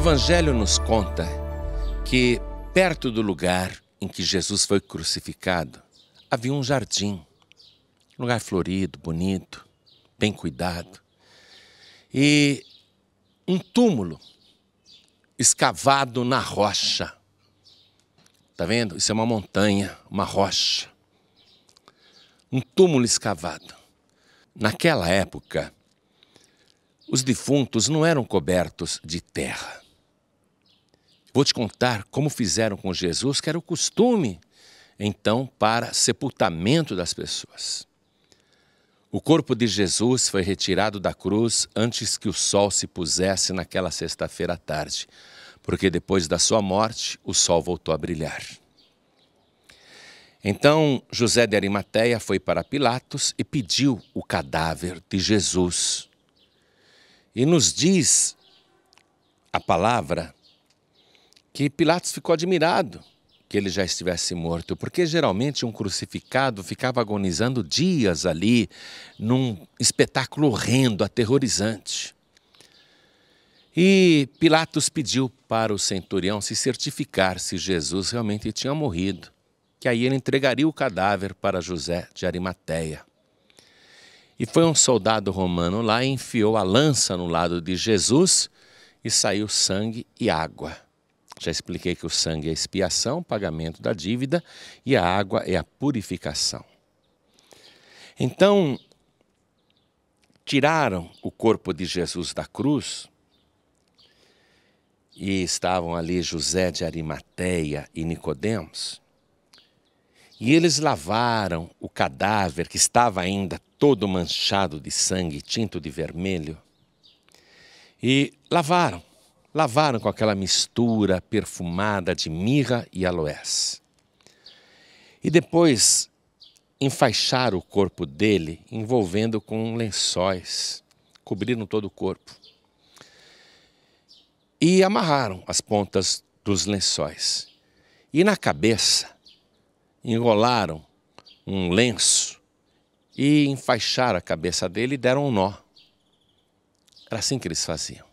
Evangelho nos conta que, perto do lugar em que Jesus foi crucificado, havia um jardim, um lugar florido, bonito, bem cuidado, e um túmulo escavado na rocha. Está vendo? Isso é uma montanha, uma rocha. Um túmulo escavado. Naquela época, os defuntos não eram cobertos de terra Vou te contar como fizeram com Jesus, que era o costume, então, para sepultamento das pessoas. O corpo de Jesus foi retirado da cruz antes que o sol se pusesse naquela sexta-feira à tarde, porque depois da sua morte o sol voltou a brilhar. Então José de Arimateia foi para Pilatos e pediu o cadáver de Jesus. E nos diz a palavra que Pilatos ficou admirado que ele já estivesse morto, porque geralmente um crucificado ficava agonizando dias ali, num espetáculo horrendo, aterrorizante. E Pilatos pediu para o centurião se certificar se Jesus realmente tinha morrido, que aí ele entregaria o cadáver para José de Arimateia. E foi um soldado romano lá, enfiou a lança no lado de Jesus e saiu sangue e água. Já expliquei que o sangue é a expiação, pagamento da dívida, e a água é a purificação. Então, tiraram o corpo de Jesus da cruz e estavam ali José de Arimateia e Nicodemos. E eles lavaram o cadáver que estava ainda todo manchado de sangue, tinto de vermelho, e lavaram lavaram com aquela mistura perfumada de mirra e aloés. E depois enfaixaram o corpo dele, envolvendo com lençóis, cobriram todo o corpo. E amarraram as pontas dos lençóis. E na cabeça enrolaram um lenço e enfaixaram a cabeça dele e deram um nó. Era assim que eles faziam.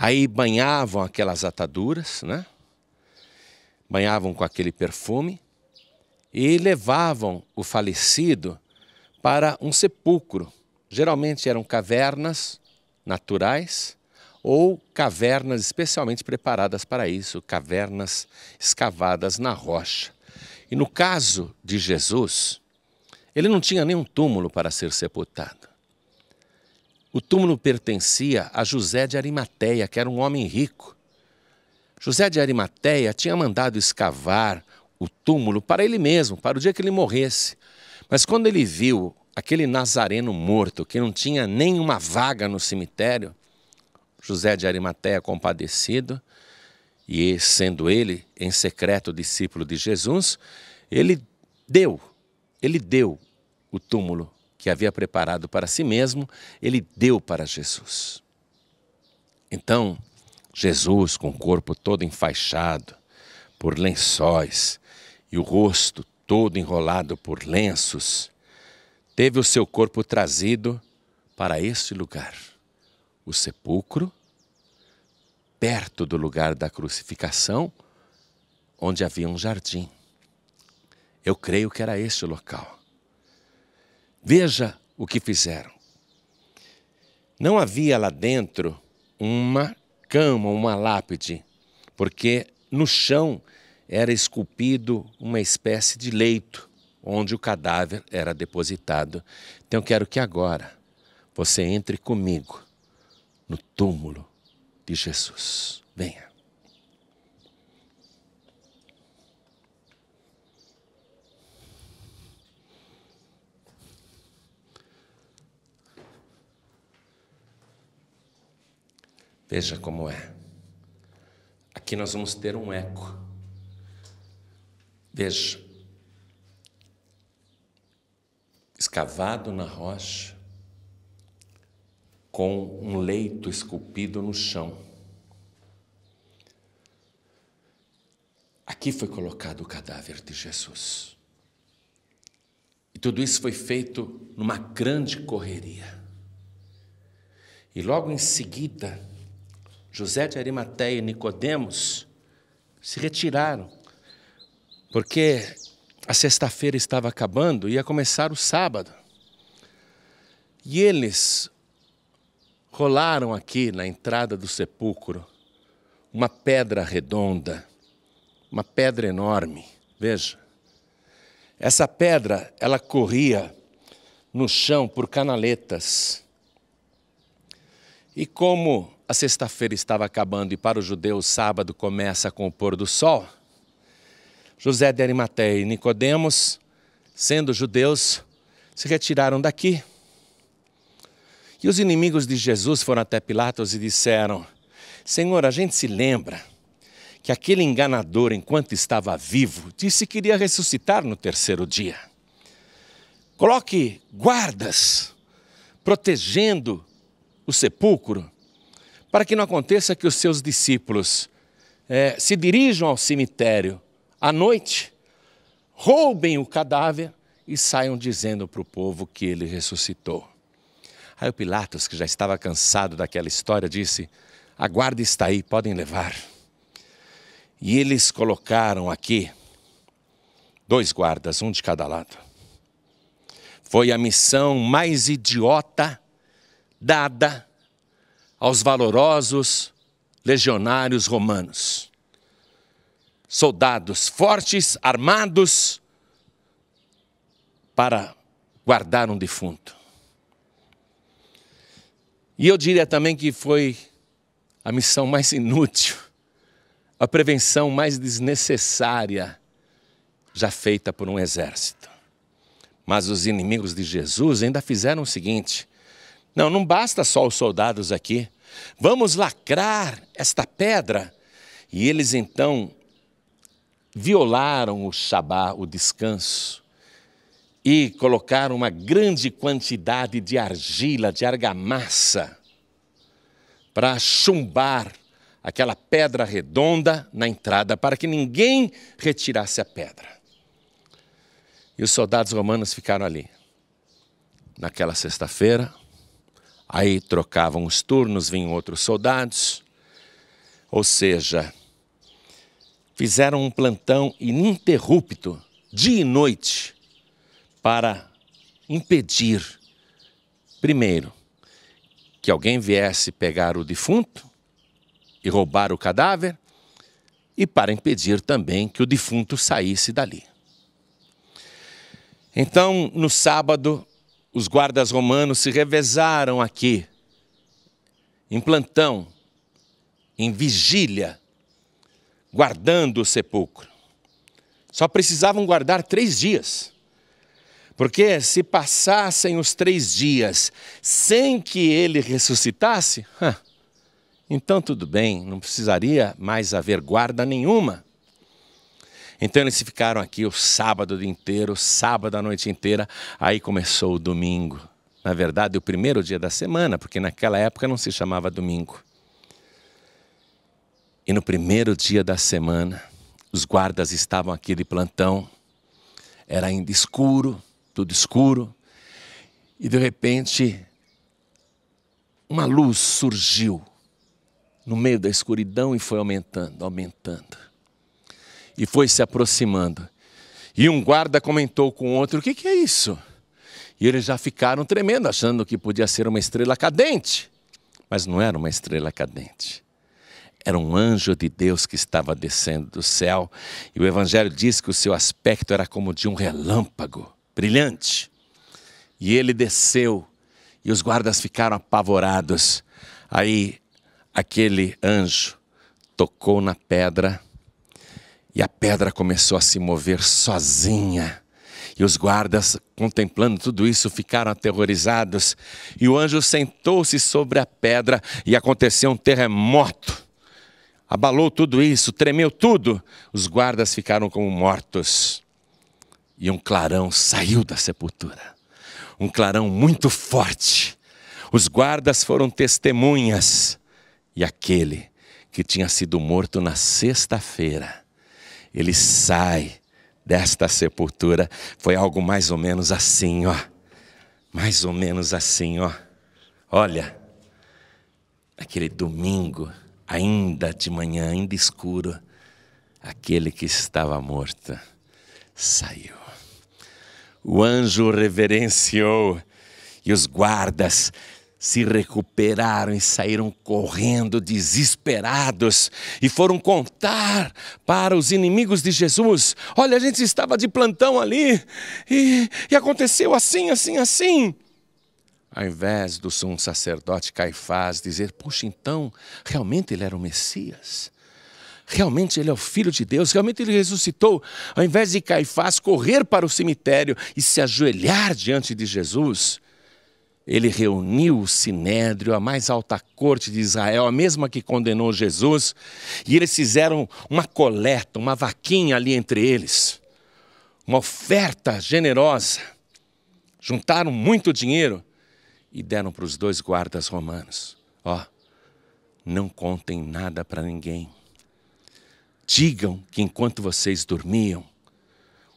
Aí banhavam aquelas ataduras, né? banhavam com aquele perfume e levavam o falecido para um sepulcro. Geralmente eram cavernas naturais ou cavernas especialmente preparadas para isso, cavernas escavadas na rocha. E no caso de Jesus, ele não tinha nenhum túmulo para ser sepultado. O túmulo pertencia a José de Arimateia, que era um homem rico. José de Arimateia tinha mandado escavar o túmulo para ele mesmo, para o dia que ele morresse. Mas quando ele viu aquele nazareno morto, que não tinha nenhuma vaga no cemitério, José de Arimateia compadecido, e sendo ele em secreto discípulo de Jesus, ele deu, ele deu o túmulo que havia preparado para si mesmo, ele deu para Jesus. Então, Jesus, com o corpo todo enfaixado por lençóis e o rosto todo enrolado por lenços, teve o seu corpo trazido para este lugar, o sepulcro, perto do lugar da crucificação, onde havia um jardim. Eu creio que era este o local. Veja o que fizeram. Não havia lá dentro uma cama, uma lápide, porque no chão era esculpido uma espécie de leito onde o cadáver era depositado. Então quero que agora você entre comigo no túmulo de Jesus. Venha. Veja como é. Aqui nós vamos ter um eco. Veja. Escavado na rocha, com um leito esculpido no chão. Aqui foi colocado o cadáver de Jesus. E tudo isso foi feito numa grande correria. E logo em seguida, José de Arimateia e Nicodemos se retiraram, porque a sexta-feira estava acabando e ia começar o sábado. E eles rolaram aqui na entrada do sepulcro uma pedra redonda, uma pedra enorme. Veja. Essa pedra, ela corria no chão por canaletas. E como a sexta-feira estava acabando e para o judeu o sábado começa com o pôr do sol, José de Arimateia e Nicodemos, sendo judeus, se retiraram daqui. E os inimigos de Jesus foram até Pilatos e disseram: Senhor, a gente se lembra que aquele enganador, enquanto estava vivo, disse que iria ressuscitar no terceiro dia. Coloque guardas protegendo o sepulcro para que não aconteça que os seus discípulos é, se dirijam ao cemitério à noite, roubem o cadáver e saiam dizendo para o povo que ele ressuscitou. Aí o Pilatos, que já estava cansado daquela história, disse: A guarda está aí, podem levar. E eles colocaram aqui dois guardas, um de cada lado. Foi a missão mais idiota dada aos valorosos legionários romanos. Soldados fortes, armados, para guardar um defunto. E eu diria também que foi a missão mais inútil, a prevenção mais desnecessária já feita por um exército. Mas os inimigos de Jesus ainda fizeram o seguinte: não, não basta só os soldados aqui. Vamos lacrar esta pedra. E eles então violaram o Shabá, o descanso, e colocaram uma grande quantidade de argila, de argamassa, para chumbar aquela pedra redonda na entrada, para que ninguém retirasse a pedra. E os soldados romanos ficaram ali. Naquela sexta-feira, Aí trocavam os turnos, vinham outros soldados. Ou seja, fizeram um plantão ininterrupto, dia e noite, para impedir, primeiro, que alguém viesse pegar o defunto e roubar o cadáver, e para impedir também que o defunto saísse dali. Então, no sábado, os guardas romanos se revezaram aqui, em plantão, em vigília, guardando o sepulcro. Só precisavam guardar três dias. Porque se passassem os três dias sem que ele ressuscitasse, então tudo bem, não precisaria mais haver guarda nenhuma. Então eles ficaram aqui o sábado inteiro, sábado a noite inteira, aí começou o domingo. Na verdade, o primeiro dia da semana, porque naquela época não se chamava domingo. E no primeiro dia da semana, os guardas estavam aqui de plantão, era ainda escuro, tudo escuro, e de repente uma luz surgiu no meio da escuridão e foi aumentando, aumentando e foi se aproximando. E um guarda comentou com outro: O que, que é isso? E eles já ficaram tremendo, achando que podia ser uma estrela cadente. Mas não era uma estrela cadente. Era um anjo de Deus que estava descendo do céu. E o Evangelho diz que o seu aspecto era como de um relâmpago brilhante. E ele desceu, e os guardas ficaram apavorados. Aí aquele anjo tocou na pedra e a pedra começou a se mover sozinha. E os guardas, contemplando tudo isso, ficaram aterrorizados. E o anjo sentou-se sobre a pedra e aconteceu um terremoto. Abalou tudo isso, tremeu tudo. Os guardas ficaram como mortos. E um clarão saiu da sepultura. Um clarão muito forte. Os guardas foram testemunhas. E aquele que tinha sido morto na sexta-feira ele sai desta sepultura. Foi algo mais ou menos assim, ó. Mais ou menos assim, ó. Olha, aquele domingo, ainda de manhã, ainda escuro, aquele que estava morto saiu. O anjo reverenciou e os guardas se recuperaram e saíram correndo desesperados e foram contar para os inimigos de Jesus: Olha, a gente estava de plantão ali e, e aconteceu assim, assim, assim. Ao invés do sumo sacerdote Caifás dizer: Poxa, então, realmente ele era o Messias. Realmente ele é o Filho de Deus, realmente ele ressuscitou. Ao invés de Caifás correr para o cemitério e se ajoelhar diante de Jesus, ele reuniu o sinédrio, a mais alta corte de Israel, a mesma que condenou Jesus, e eles fizeram uma coleta, uma vaquinha ali entre eles, uma oferta generosa. Juntaram muito dinheiro e deram para os dois guardas romanos. Ó, não contem nada para ninguém. Digam que enquanto vocês dormiam,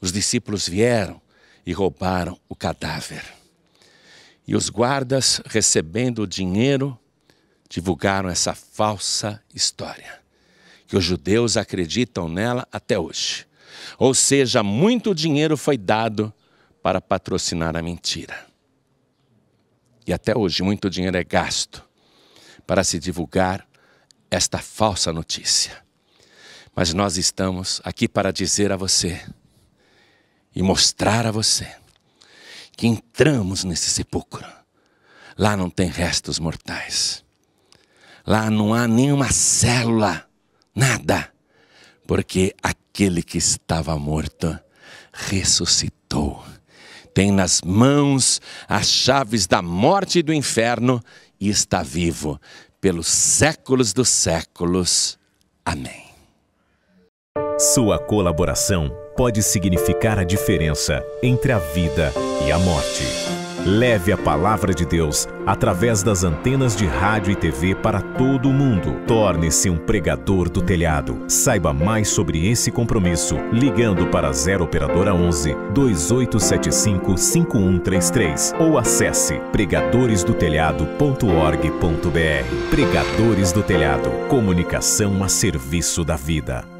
os discípulos vieram e roubaram o cadáver. E os guardas, recebendo o dinheiro, divulgaram essa falsa história, que os judeus acreditam nela até hoje. Ou seja, muito dinheiro foi dado para patrocinar a mentira. E até hoje, muito dinheiro é gasto para se divulgar esta falsa notícia. Mas nós estamos aqui para dizer a você e mostrar a você que entramos nesse sepulcro. Lá não tem restos mortais. Lá não há nenhuma célula, nada. Porque aquele que estava morto ressuscitou. Tem nas mãos as chaves da morte e do inferno e está vivo pelos séculos dos séculos. Amém. Sua colaboração pode significar a diferença entre a vida e a morte. Leve a palavra de Deus através das antenas de rádio e TV para todo o mundo. Torne-se um pregador do telhado. Saiba mais sobre esse compromisso ligando para 0 operadora 11 2875 5133 ou acesse pregadoresdotelhado.org.br. Pregadores do Telhado, comunicação a serviço da vida.